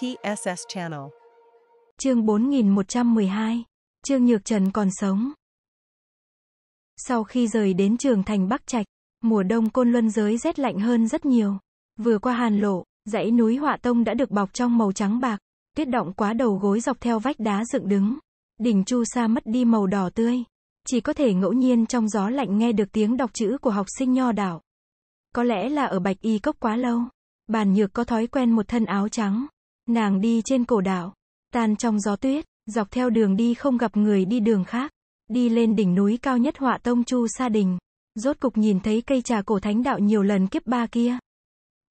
TSS Channel. Chương 4112. Trương Nhược Trần còn sống. Sau khi rời đến trường thành Bắc Trạch, mùa đông Côn Luân giới rét lạnh hơn rất nhiều. Vừa qua Hàn Lộ, dãy núi Họa Tông đã được bọc trong màu trắng bạc, tuyết động quá đầu gối dọc theo vách đá dựng đứng. Đỉnh Chu Sa mất đi màu đỏ tươi, chỉ có thể ngẫu nhiên trong gió lạnh nghe được tiếng đọc chữ của học sinh nho đảo. Có lẽ là ở Bạch Y Cốc quá lâu, Bàn Nhược có thói quen một thân áo trắng, Nàng đi trên cổ đạo tan trong gió tuyết, dọc theo đường đi không gặp người đi đường khác. Đi lên đỉnh núi cao nhất họa tông chu sa đình. Rốt cục nhìn thấy cây trà cổ thánh đạo nhiều lần kiếp ba kia.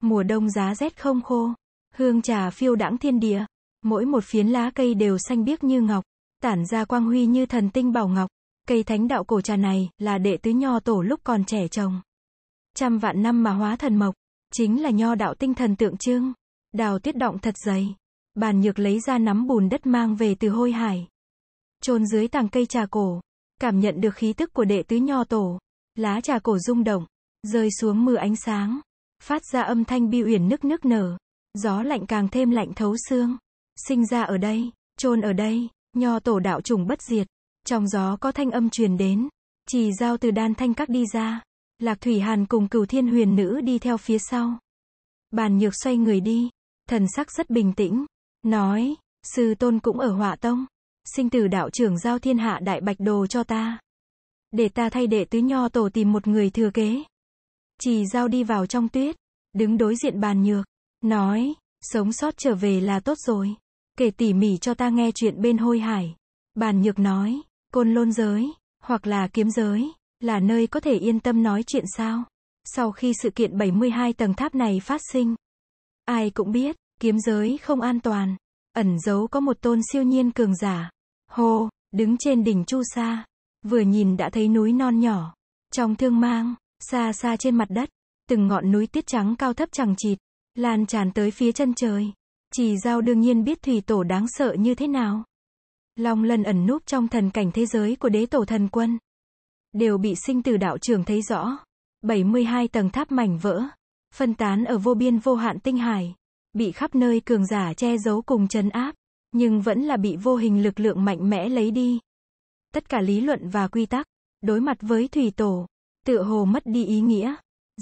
Mùa đông giá rét không khô. Hương trà phiêu đãng thiên địa. Mỗi một phiến lá cây đều xanh biếc như ngọc. Tản ra quang huy như thần tinh bảo ngọc. Cây thánh đạo cổ trà này là đệ tứ nho tổ lúc còn trẻ trồng. Trăm vạn năm mà hóa thần mộc. Chính là nho đạo tinh thần tượng trưng đào tiết động thật dày. Bàn nhược lấy ra nắm bùn đất mang về từ hôi hải. chôn dưới tàng cây trà cổ. Cảm nhận được khí tức của đệ tứ nho tổ. Lá trà cổ rung động. Rơi xuống mưa ánh sáng. Phát ra âm thanh bi uyển nức nức nở. Gió lạnh càng thêm lạnh thấu xương. Sinh ra ở đây. chôn ở đây. Nho tổ đạo trùng bất diệt. Trong gió có thanh âm truyền đến. Chỉ giao từ đan thanh các đi ra. Lạc Thủy Hàn cùng cửu thiên huyền nữ đi theo phía sau. Bàn nhược xoay người đi, thần sắc rất bình tĩnh, nói, sư tôn cũng ở họa tông, sinh tử đạo trưởng giao thiên hạ đại bạch đồ cho ta. Để ta thay đệ tứ nho tổ tìm một người thừa kế. Chỉ giao đi vào trong tuyết, đứng đối diện bàn nhược, nói, sống sót trở về là tốt rồi. Kể tỉ mỉ cho ta nghe chuyện bên hôi hải. Bàn nhược nói, côn lôn giới, hoặc là kiếm giới, là nơi có thể yên tâm nói chuyện sao. Sau khi sự kiện 72 tầng tháp này phát sinh, Ai cũng biết, kiếm giới không an toàn. Ẩn giấu có một tôn siêu nhiên cường giả. Hồ, đứng trên đỉnh Chu Sa. Vừa nhìn đã thấy núi non nhỏ. Trong thương mang, xa xa trên mặt đất, từng ngọn núi tiết trắng cao thấp chẳng chịt, lan tràn tới phía chân trời. Chỉ giao đương nhiên biết thủy tổ đáng sợ như thế nào. Long lần ẩn núp trong thần cảnh thế giới của đế tổ thần quân. Đều bị sinh từ đạo trường thấy rõ. 72 tầng tháp mảnh vỡ phân tán ở vô biên vô hạn tinh hải, bị khắp nơi cường giả che giấu cùng chấn áp, nhưng vẫn là bị vô hình lực lượng mạnh mẽ lấy đi. Tất cả lý luận và quy tắc, đối mặt với thủy tổ, tựa hồ mất đi ý nghĩa.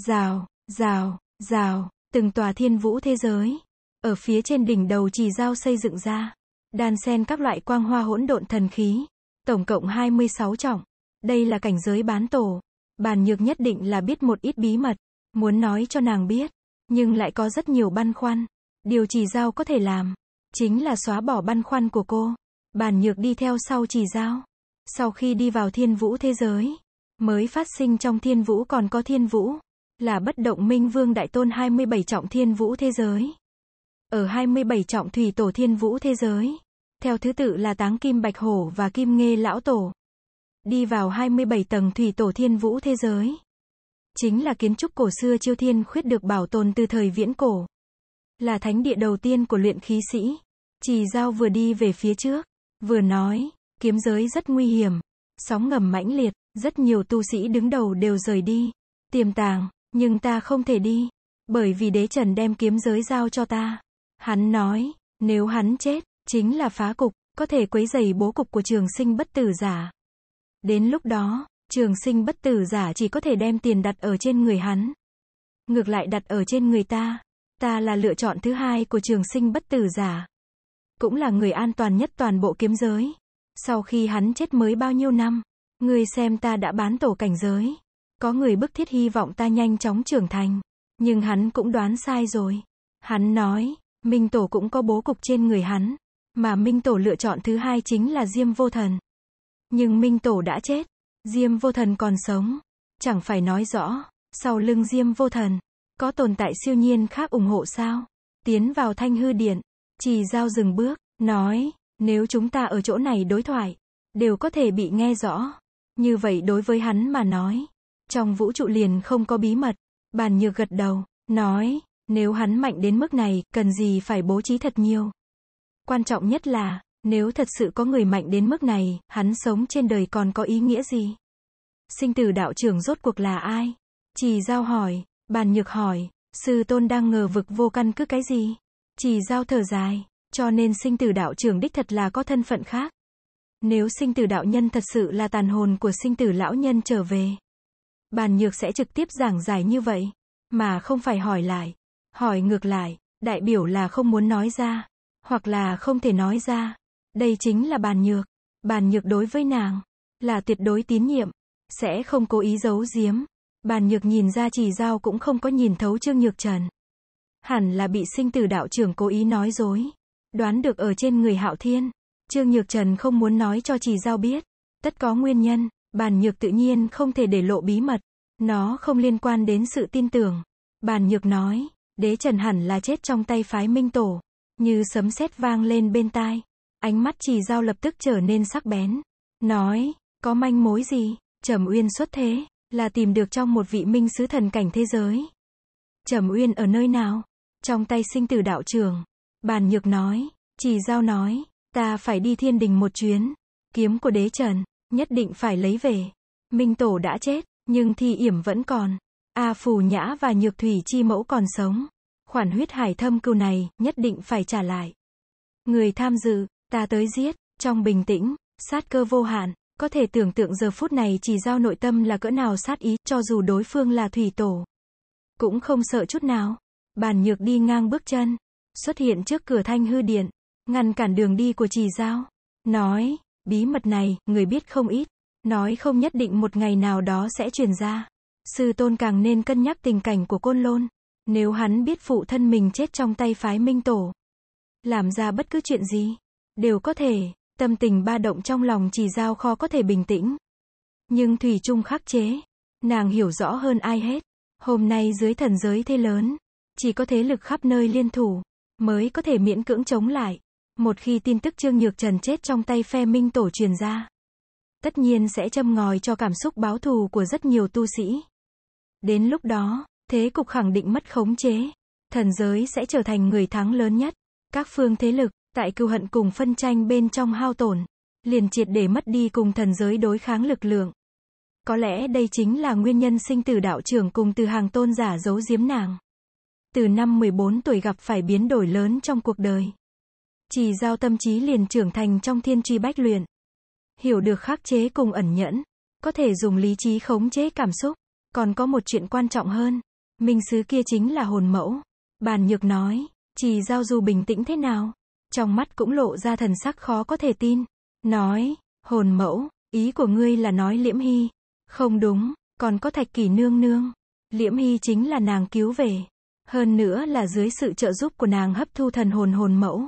Rào, rào, rào, từng tòa thiên vũ thế giới, ở phía trên đỉnh đầu chỉ giao xây dựng ra, đan sen các loại quang hoa hỗn độn thần khí, tổng cộng 26 trọng. Đây là cảnh giới bán tổ, bàn nhược nhất định là biết một ít bí mật. Muốn nói cho nàng biết, nhưng lại có rất nhiều băn khoăn. Điều chỉ giao có thể làm, chính là xóa bỏ băn khoăn của cô. bàn nhược đi theo sau chỉ giao. Sau khi đi vào thiên vũ thế giới, mới phát sinh trong thiên vũ còn có thiên vũ, là bất động minh vương đại tôn 27 trọng thiên vũ thế giới. Ở 27 trọng thủy tổ thiên vũ thế giới, theo thứ tự là táng kim bạch hổ và kim nghê lão tổ. Đi vào 27 tầng thủy tổ thiên vũ thế giới, chính là kiến trúc cổ xưa Chiêu Thiên Khuyết được bảo tồn từ thời viễn cổ. Là thánh địa đầu tiên của luyện khí sĩ. Trì Giao vừa đi về phía trước, vừa nói, kiếm giới rất nguy hiểm, sóng ngầm mãnh liệt, rất nhiều tu sĩ đứng đầu đều rời đi, tiềm tàng, nhưng ta không thể đi, bởi vì đế trần đem kiếm giới giao cho ta. Hắn nói, nếu hắn chết, chính là phá cục, có thể quấy dày bố cục của trường sinh bất tử giả. Đến lúc đó, Trường sinh bất tử giả chỉ có thể đem tiền đặt ở trên người hắn. Ngược lại đặt ở trên người ta. Ta là lựa chọn thứ hai của trường sinh bất tử giả. Cũng là người an toàn nhất toàn bộ kiếm giới. Sau khi hắn chết mới bao nhiêu năm, người xem ta đã bán tổ cảnh giới. Có người bức thiết hy vọng ta nhanh chóng trưởng thành. Nhưng hắn cũng đoán sai rồi. Hắn nói, Minh Tổ cũng có bố cục trên người hắn. Mà Minh Tổ lựa chọn thứ hai chính là Diêm Vô Thần. Nhưng Minh Tổ đã chết. Diêm vô thần còn sống. Chẳng phải nói rõ, sau lưng Diêm vô thần, có tồn tại siêu nhiên khác ủng hộ sao? Tiến vào thanh hư điện, chỉ giao dừng bước, nói, nếu chúng ta ở chỗ này đối thoại, đều có thể bị nghe rõ. Như vậy đối với hắn mà nói, trong vũ trụ liền không có bí mật. Bàn nhược gật đầu, nói, nếu hắn mạnh đến mức này, cần gì phải bố trí thật nhiều. Quan trọng nhất là, nếu thật sự có người mạnh đến mức này, hắn sống trên đời còn có ý nghĩa gì? Sinh tử đạo trưởng rốt cuộc là ai? Chỉ giao hỏi, bàn nhược hỏi, sư tôn đang ngờ vực vô căn cứ cái gì? Chỉ giao thở dài, cho nên sinh tử đạo trưởng đích thật là có thân phận khác. Nếu sinh tử đạo nhân thật sự là tàn hồn của sinh tử lão nhân trở về, bàn nhược sẽ trực tiếp giảng giải như vậy, mà không phải hỏi lại, hỏi ngược lại, đại biểu là không muốn nói ra, hoặc là không thể nói ra. Đây chính là bàn nhược. Bàn nhược đối với nàng, là tuyệt đối tín nhiệm, sẽ không cố ý giấu giếm. Bàn nhược nhìn ra chỉ giao cũng không có nhìn thấu Trương Nhược Trần. Hẳn là bị sinh tử đạo trưởng cố ý nói dối. Đoán được ở trên người hạo thiên. Trương Nhược Trần không muốn nói cho chỉ giao biết. Tất có nguyên nhân, bàn nhược tự nhiên không thể để lộ bí mật. Nó không liên quan đến sự tin tưởng. Bàn nhược nói, đế trần hẳn là chết trong tay phái minh tổ. Như sấm sét vang lên bên tai. Ánh mắt trì giao lập tức trở nên sắc bén. Nói, có manh mối gì? Trầm Uyên xuất thế, là tìm được trong một vị minh sứ thần cảnh thế giới. Trầm Uyên ở nơi nào? Trong tay sinh tử đạo trường Bàn nhược nói, trì giao nói, ta phải đi thiên đình một chuyến. Kiếm của đế trần, nhất định phải lấy về. Minh tổ đã chết, nhưng thi yểm vẫn còn. A phù nhã và nhược thủy chi mẫu còn sống. Khoản huyết hải thâm cưu này, nhất định phải trả lại. Người tham dự, Ta tới giết, trong bình tĩnh, sát cơ vô hạn, có thể tưởng tượng giờ phút này chỉ giao nội tâm là cỡ nào sát ý, cho dù đối phương là thủy tổ. Cũng không sợ chút nào. Bàn nhược đi ngang bước chân, xuất hiện trước cửa thanh hư điện, ngăn cản đường đi của chỉ giao. Nói, bí mật này, người biết không ít, nói không nhất định một ngày nào đó sẽ truyền ra. Sư tôn càng nên cân nhắc tình cảnh của côn lôn. Nếu hắn biết phụ thân mình chết trong tay phái minh tổ, làm ra bất cứ chuyện gì, đều có thể. Tâm tình ba động trong lòng chỉ giao khó có thể bình tĩnh. Nhưng Thủy Trung khắc chế. Nàng hiểu rõ hơn ai hết. Hôm nay dưới thần giới thế lớn. Chỉ có thế lực khắp nơi liên thủ. Mới có thể miễn cưỡng chống lại. Một khi tin tức Trương Nhược Trần chết trong tay phe minh tổ truyền ra. Tất nhiên sẽ châm ngòi cho cảm xúc báo thù của rất nhiều tu sĩ. Đến lúc đó, thế cục khẳng định mất khống chế. Thần giới sẽ trở thành người thắng lớn nhất. Các phương thế lực, tại cưu hận cùng phân tranh bên trong hao tổn, liền triệt để mất đi cùng thần giới đối kháng lực lượng. Có lẽ đây chính là nguyên nhân sinh tử đạo trưởng cùng từ hàng tôn giả giấu giếm nàng. Từ năm 14 tuổi gặp phải biến đổi lớn trong cuộc đời. Chỉ giao tâm trí liền trưởng thành trong thiên truy bách luyện. Hiểu được khắc chế cùng ẩn nhẫn. Có thể dùng lý trí khống chế cảm xúc. Còn có một chuyện quan trọng hơn. Minh sứ kia chính là hồn mẫu. Bàn nhược nói, chỉ giao dù bình tĩnh thế nào, trong mắt cũng lộ ra thần sắc khó có thể tin. Nói, hồn mẫu, ý của ngươi là nói Liễm Hy. Không đúng, còn có thạch kỷ nương nương. Liễm Hy chính là nàng cứu về. Hơn nữa là dưới sự trợ giúp của nàng hấp thu thần hồn hồn mẫu.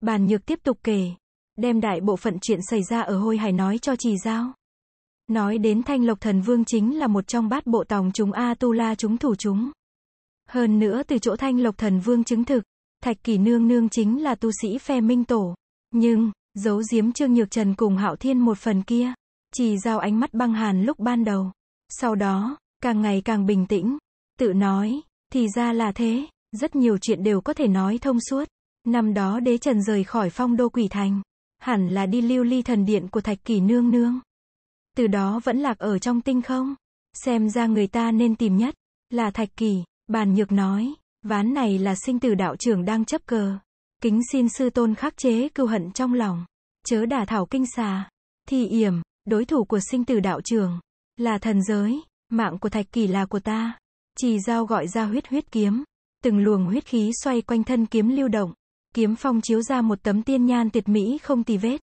Bàn nhược tiếp tục kể. Đem đại bộ phận chuyện xảy ra ở hôi hải nói cho trì giao. Nói đến thanh lộc thần vương chính là một trong bát bộ tòng chúng A-tu-la chúng thủ chúng. Hơn nữa từ chỗ thanh lộc thần vương chứng thực, Thạch Kỳ Nương Nương chính là tu sĩ phe minh tổ. Nhưng, giấu giếm Trương Nhược Trần cùng Hạo Thiên một phần kia. Chỉ giao ánh mắt băng hàn lúc ban đầu. Sau đó, càng ngày càng bình tĩnh. Tự nói, thì ra là thế. Rất nhiều chuyện đều có thể nói thông suốt. Năm đó đế trần rời khỏi phong đô quỷ thành. Hẳn là đi lưu ly thần điện của Thạch Kỳ Nương Nương. Từ đó vẫn lạc ở trong tinh không. Xem ra người ta nên tìm nhất, là Thạch Kỳ, bàn nhược nói. Ván này là sinh tử đạo trưởng đang chấp cờ. Kính xin sư tôn khắc chế cưu hận trong lòng. Chớ đả thảo kinh xà. Thì yểm, đối thủ của sinh tử đạo trường là thần giới. Mạng của thạch kỳ là của ta. Chỉ giao gọi ra huyết huyết kiếm. Từng luồng huyết khí xoay quanh thân kiếm lưu động. Kiếm phong chiếu ra một tấm tiên nhan tuyệt mỹ không tì vết.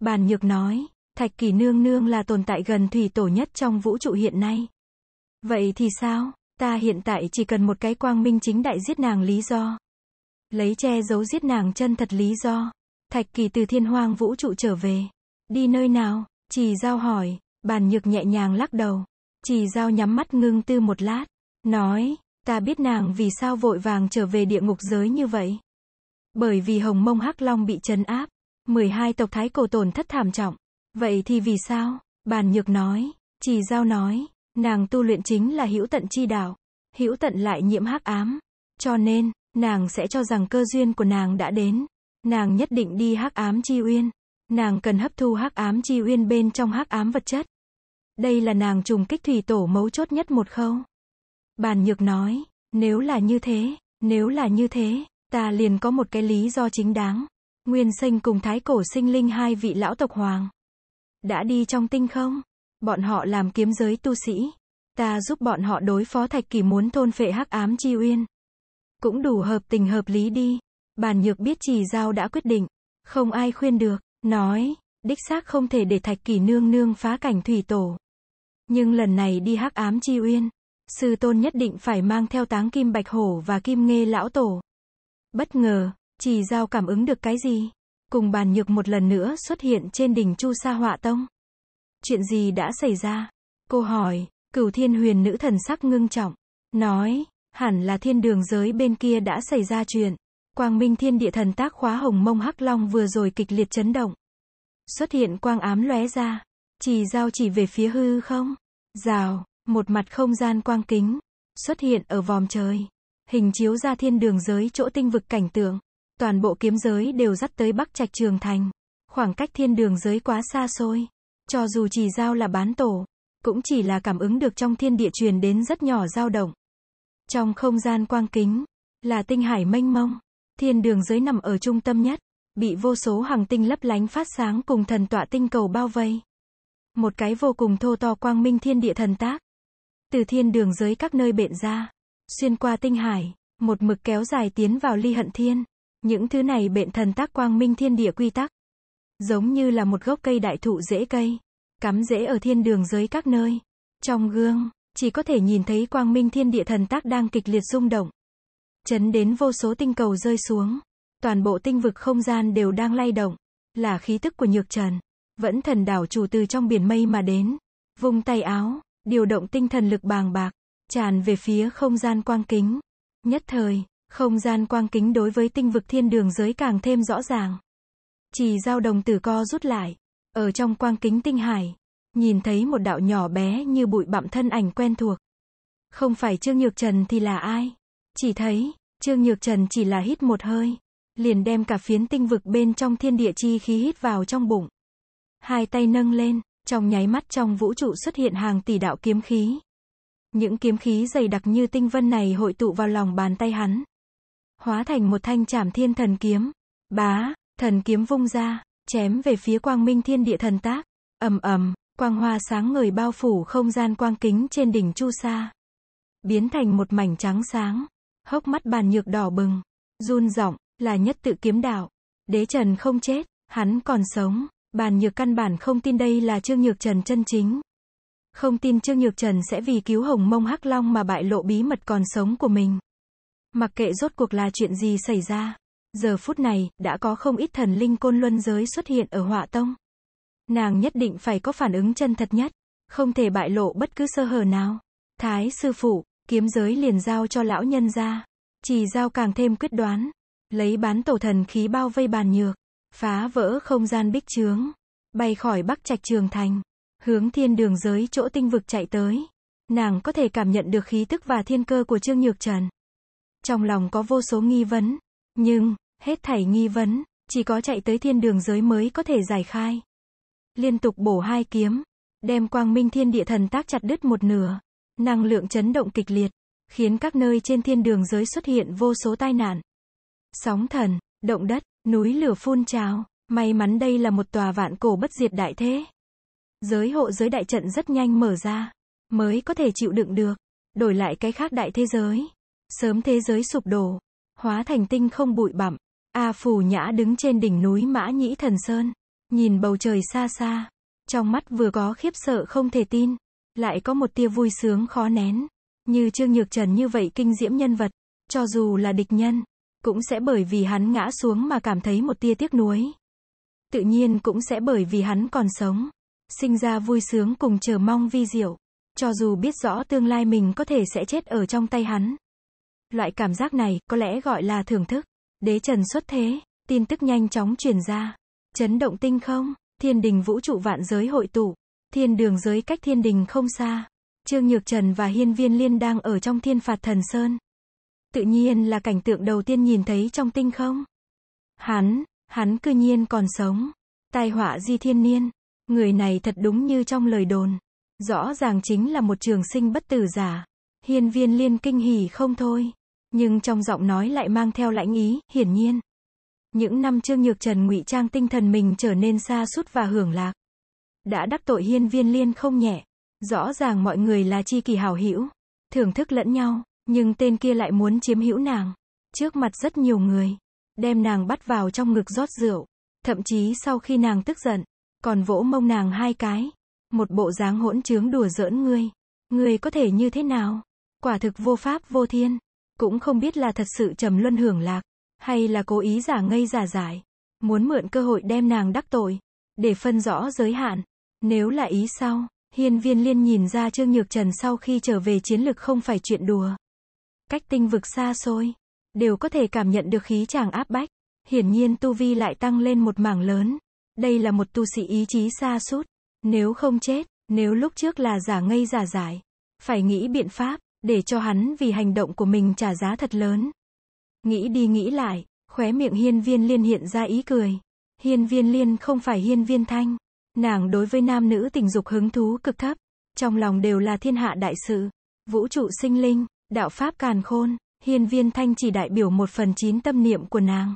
Bàn nhược nói, thạch kỳ nương nương là tồn tại gần thủy tổ nhất trong vũ trụ hiện nay. Vậy thì sao? Ta hiện tại chỉ cần một cái quang minh chính đại giết nàng lý do. Lấy che giấu giết nàng chân thật lý do. Thạch kỳ từ thiên hoang vũ trụ trở về. Đi nơi nào? Chỉ giao hỏi. Bàn nhược nhẹ nhàng lắc đầu. Chỉ giao nhắm mắt ngưng tư một lát. Nói, ta biết nàng vì sao vội vàng trở về địa ngục giới như vậy. Bởi vì hồng mông hắc long bị chấn áp. 12 tộc thái cổ tổn thất thảm trọng. Vậy thì vì sao? Bàn nhược nói. Chỉ giao nói. Nàng tu luyện chính là hữu tận chi đạo. Hữu tận lại nhiễm hắc ám. Cho nên, nàng sẽ cho rằng cơ duyên của nàng đã đến. Nàng nhất định đi hắc ám chi uyên. Nàng cần hấp thu hắc ám chi uyên bên trong hắc ám vật chất. Đây là nàng trùng kích thủy tổ mấu chốt nhất một khâu. Bàn nhược nói, nếu là như thế, nếu là như thế, ta liền có một cái lý do chính đáng. Nguyên sinh cùng thái cổ sinh linh hai vị lão tộc hoàng. Đã đi trong tinh không? Bọn họ làm kiếm giới tu sĩ. Ta giúp bọn họ đối phó thạch kỳ muốn thôn phệ hắc ám chi uyên. Cũng đủ hợp tình hợp lý đi. Bàn nhược biết trì giao đã quyết định. Không ai khuyên được. Nói, đích xác không thể để thạch kỳ nương nương phá cảnh thủy tổ. Nhưng lần này đi hắc ám chi uyên. Sư tôn nhất định phải mang theo táng kim bạch hổ và kim nghê lão tổ. Bất ngờ, trì giao cảm ứng được cái gì? Cùng bàn nhược một lần nữa xuất hiện trên đỉnh Chu Sa Họa Tông. Chuyện gì đã xảy ra? Cô hỏi, cửu thiên huyền nữ thần sắc ngưng trọng. Nói, hẳn là thiên đường giới bên kia đã xảy ra chuyện. Quang minh thiên địa thần tác khóa hồng mông hắc long vừa rồi kịch liệt chấn động. Xuất hiện quang ám lóe ra. Chỉ giao chỉ về phía hư không? Rào, một mặt không gian quang kính. Xuất hiện ở vòm trời. Hình chiếu ra thiên đường giới chỗ tinh vực cảnh tượng. Toàn bộ kiếm giới đều dắt tới bắc trạch trường thành. Khoảng cách thiên đường giới quá xa xôi. Cho dù chỉ giao là bán tổ, cũng chỉ là cảm ứng được trong thiên địa truyền đến rất nhỏ dao động. Trong không gian quang kính, là tinh hải mênh mông, thiên đường dưới nằm ở trung tâm nhất, bị vô số hàng tinh lấp lánh phát sáng cùng thần tọa tinh cầu bao vây. Một cái vô cùng thô to quang minh thiên địa thần tác. Từ thiên đường dưới các nơi bện ra, xuyên qua tinh hải, một mực kéo dài tiến vào ly hận thiên. Những thứ này bện thần tác quang minh thiên địa quy tắc, Giống như là một gốc cây đại thụ rễ cây. Cắm rễ ở thiên đường dưới các nơi. Trong gương, chỉ có thể nhìn thấy quang minh thiên địa thần tác đang kịch liệt rung động. Chấn đến vô số tinh cầu rơi xuống. Toàn bộ tinh vực không gian đều đang lay động. Là khí tức của nhược trần. Vẫn thần đảo chủ từ trong biển mây mà đến. vung tay áo, điều động tinh thần lực bàng bạc, tràn về phía không gian quang kính. Nhất thời, không gian quang kính đối với tinh vực thiên đường giới càng thêm rõ ràng. Chỉ giao đồng tử co rút lại. Ở trong quang kính tinh hải, nhìn thấy một đạo nhỏ bé như bụi bặm thân ảnh quen thuộc. Không phải Trương Nhược Trần thì là ai? Chỉ thấy, Trương Nhược Trần chỉ là hít một hơi, liền đem cả phiến tinh vực bên trong thiên địa chi khí hít vào trong bụng. Hai tay nâng lên, trong nháy mắt trong vũ trụ xuất hiện hàng tỷ đạo kiếm khí. Những kiếm khí dày đặc như tinh vân này hội tụ vào lòng bàn tay hắn. Hóa thành một thanh chảm thiên thần kiếm. Bá, Thần kiếm vung ra, chém về phía quang minh thiên địa thần tác. ầm ầm, quang hoa sáng ngời bao phủ không gian quang kính trên đỉnh Chu Sa. Biến thành một mảnh trắng sáng. Hốc mắt bàn nhược đỏ bừng. Run giọng là nhất tự kiếm đạo. Đế Trần không chết, hắn còn sống. Bàn nhược căn bản không tin đây là Trương Nhược Trần chân chính. Không tin Trương Nhược Trần sẽ vì cứu hồng mông hắc long mà bại lộ bí mật còn sống của mình. Mặc kệ rốt cuộc là chuyện gì xảy ra, Giờ phút này, đã có không ít thần linh côn luân giới xuất hiện ở họa tông. Nàng nhất định phải có phản ứng chân thật nhất, không thể bại lộ bất cứ sơ hở nào. Thái sư phụ, kiếm giới liền giao cho lão nhân ra. Chỉ giao càng thêm quyết đoán. Lấy bán tổ thần khí bao vây bàn nhược. Phá vỡ không gian bích trướng. Bay khỏi bắc trạch trường thành. Hướng thiên đường giới chỗ tinh vực chạy tới. Nàng có thể cảm nhận được khí tức và thiên cơ của Trương Nhược Trần. Trong lòng có vô số nghi vấn, nhưng, hết thảy nghi vấn, chỉ có chạy tới thiên đường giới mới có thể giải khai. Liên tục bổ hai kiếm, đem quang minh thiên địa thần tác chặt đứt một nửa. Năng lượng chấn động kịch liệt, khiến các nơi trên thiên đường giới xuất hiện vô số tai nạn. Sóng thần, động đất, núi lửa phun trào, may mắn đây là một tòa vạn cổ bất diệt đại thế. Giới hộ giới đại trận rất nhanh mở ra, mới có thể chịu đựng được, đổi lại cái khác đại thế giới. Sớm thế giới sụp đổ, hóa thành tinh không bụi bặm. A Phù Nhã đứng trên đỉnh núi Mã Nhĩ Thần Sơn, nhìn bầu trời xa xa, trong mắt vừa có khiếp sợ không thể tin, lại có một tia vui sướng khó nén. Như Trương Nhược Trần như vậy kinh diễm nhân vật, cho dù là địch nhân, cũng sẽ bởi vì hắn ngã xuống mà cảm thấy một tia tiếc nuối. Tự nhiên cũng sẽ bởi vì hắn còn sống, sinh ra vui sướng cùng chờ mong vi diệu, cho dù biết rõ tương lai mình có thể sẽ chết ở trong tay hắn, Loại cảm giác này có lẽ gọi là thưởng thức. Đế Trần xuất thế, tin tức nhanh chóng truyền ra. Chấn động tinh không, thiên đình vũ trụ vạn giới hội tụ. Thiên đường giới cách thiên đình không xa. Trương Nhược Trần và Hiên Viên Liên đang ở trong thiên phạt thần sơn. Tự nhiên là cảnh tượng đầu tiên nhìn thấy trong tinh không. Hắn, hắn cư nhiên còn sống. Tai họa di thiên niên. Người này thật đúng như trong lời đồn. Rõ ràng chính là một trường sinh bất tử giả. Hiên viên liên kinh hỉ không thôi nhưng trong giọng nói lại mang theo lãnh ý, hiển nhiên. Những năm Trương Nhược Trần ngụy trang tinh thần mình trở nên xa sút và hưởng lạc. Đã đắc tội hiên viên liên không nhẹ. Rõ ràng mọi người là chi kỳ hào hữu, thưởng thức lẫn nhau, nhưng tên kia lại muốn chiếm hữu nàng. Trước mặt rất nhiều người, đem nàng bắt vào trong ngực rót rượu. Thậm chí sau khi nàng tức giận, còn vỗ mông nàng hai cái. Một bộ dáng hỗn trướng đùa giỡn ngươi. Ngươi có thể như thế nào? Quả thực vô pháp vô thiên. Cũng không biết là thật sự Trầm Luân hưởng lạc, hay là cố ý giả ngây giả giải, muốn mượn cơ hội đem nàng đắc tội, để phân rõ giới hạn. Nếu là ý sau, hiên viên liên nhìn ra Trương Nhược Trần sau khi trở về chiến lực không phải chuyện đùa. Cách tinh vực xa xôi, đều có thể cảm nhận được khí chàng áp bách. Hiển nhiên tu vi lại tăng lên một mảng lớn. Đây là một tu sĩ ý chí xa sút Nếu không chết, nếu lúc trước là giả ngây giả giải, phải nghĩ biện pháp, để cho hắn vì hành động của mình trả giá thật lớn. Nghĩ đi nghĩ lại, khóe miệng hiên viên liên hiện ra ý cười. Hiên viên liên không phải hiên viên thanh. Nàng đối với nam nữ tình dục hứng thú cực thấp. Trong lòng đều là thiên hạ đại sự. Vũ trụ sinh linh, đạo pháp càn khôn. Hiên viên thanh chỉ đại biểu một phần chín tâm niệm của nàng.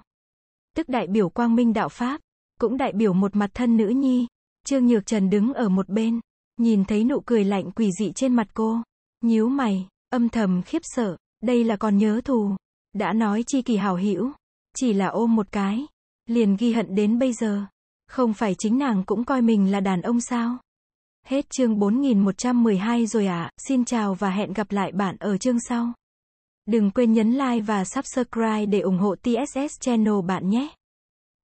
Tức đại biểu quang minh đạo pháp. Cũng đại biểu một mặt thân nữ nhi. Trương Nhược Trần đứng ở một bên. Nhìn thấy nụ cười lạnh quỷ dị trên mặt cô. nhíu mày, Âm thầm khiếp sợ, đây là còn nhớ thù. Đã nói chi kỳ hảo hữu chỉ là ôm một cái, liền ghi hận đến bây giờ. Không phải chính nàng cũng coi mình là đàn ông sao? Hết chương 4112 rồi ạ, à. xin chào và hẹn gặp lại bạn ở chương sau. Đừng quên nhấn like và subscribe để ủng hộ TSS Channel bạn nhé.